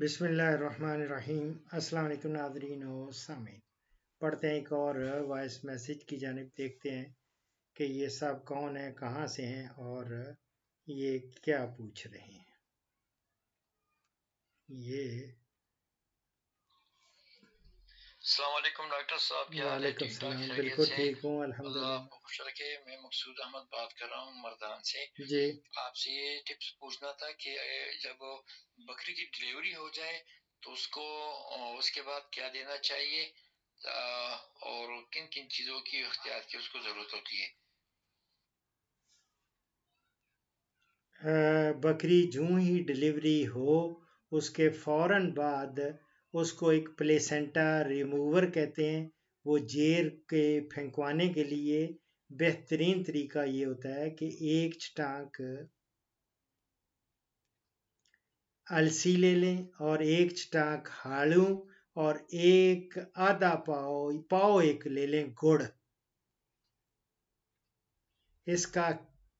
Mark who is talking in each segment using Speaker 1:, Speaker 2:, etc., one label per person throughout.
Speaker 1: बिसमीम अल्लाम नादरीन सामिन पढ़ते हैं एक और वॉइस मैसेज की जानब देखते हैं कि ये सब कौन है कहाँ से हैं और ये क्या पूछ रहे हैं ये डॉक्टर साहब क्या हाल है बिल्कुल ठीक हूँ आपको खुश रखे मैं मकसूद अहमद बात कर रहा हूँ से जी आपसे ये टिप्स पूछना था कि जब बकरी की डिलीवरी हो जाए तो उसको उसके बाद क्या देना चाहिए और किन किन चीज़ों की अख्तियार की उसको ज़रूरत होती है बकरी जूं ही डिलीवरी हो उसके फौरन बाद उसको एक प्लेसेंटा रिमूवर कहते हैं वो जेर के फेंकवाने के लिए बेहतरीन तरीका ये होता है कि एक छटांक अलसी ले लें और एक छटांक हाड़ू और एक आधा पाओ पाओ एक ले लें गुड़ इसका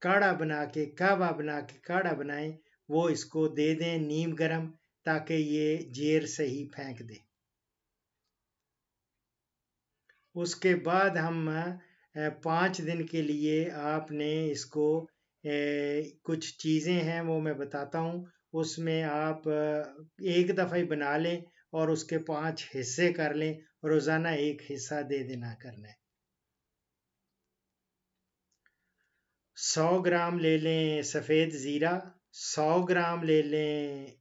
Speaker 1: काढ़ा बना के कावा बना के काढ़ा बनाएं वो इसको दे दें नीम गरम ताकि ये जेर से ही फेंक दे उसके बाद हम पाँच दिन के लिए आपने इसको ए, कुछ चीज़ें हैं वो मैं बताता हूँ उसमें आप एक दफ़ा ही बना लें और उसके पांच हिस्से कर लें रोज़ाना एक हिस्सा दे देना करना है सौ ग्राम ले लें सफ़ेद ज़ीरा सौ ग्राम ले लें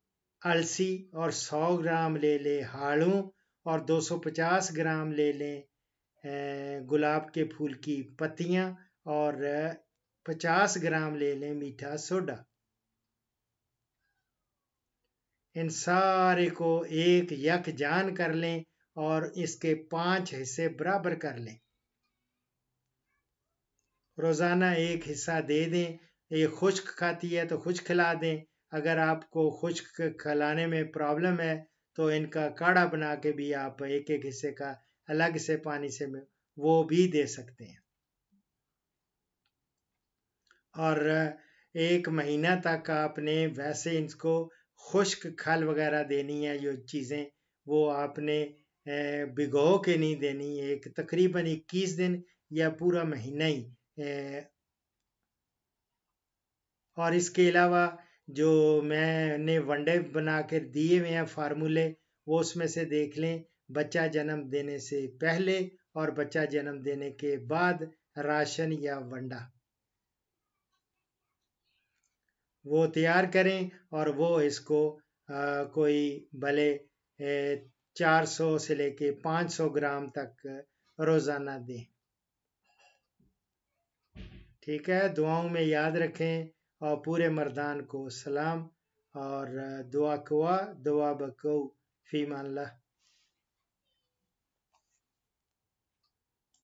Speaker 1: अलसी और 100 ग्राम ले लें हाड़ू और 250 ग्राम ले लें गुलाब के फूल की पत्तियां और 50 ग्राम ले लें मीठा सोडा इन सारे को एक यक जान कर लें और इसके पांच हिस्से बराबर कर लें रोज़ाना एक हिस्सा दे दें ये खुश्क खाती है तो खुश खिला दें अगर आपको खुश्क खिलाने में प्रॉब्लम है तो इनका काढ़ा बना के भी आप एक एक हिस्से का अलग से पानी से वो भी दे सकते हैं और एक महीना तक आपने वैसे इनको खुश्क खल वगैरह देनी है जो चीज़ें वो आपने भिगो के नहीं देनी एक तकरीबन इक्कीस दिन या पूरा महीना ही और इसके अलावा जो मैंने वनडे बना कर दिए हुए हैं फार्मूले वो उसमें से देख लें बच्चा जन्म देने से पहले और बच्चा जन्म देने के बाद राशन या वंडा वो तैयार करें और वो इसको आ, कोई भले चार 400 से लेके 500 ग्राम तक रोज़ाना दें ठीक है दुआओं में याद रखें और पूरे मर्दान को सलाम और दुआ कुआ दुआ बको फ़ीमान ला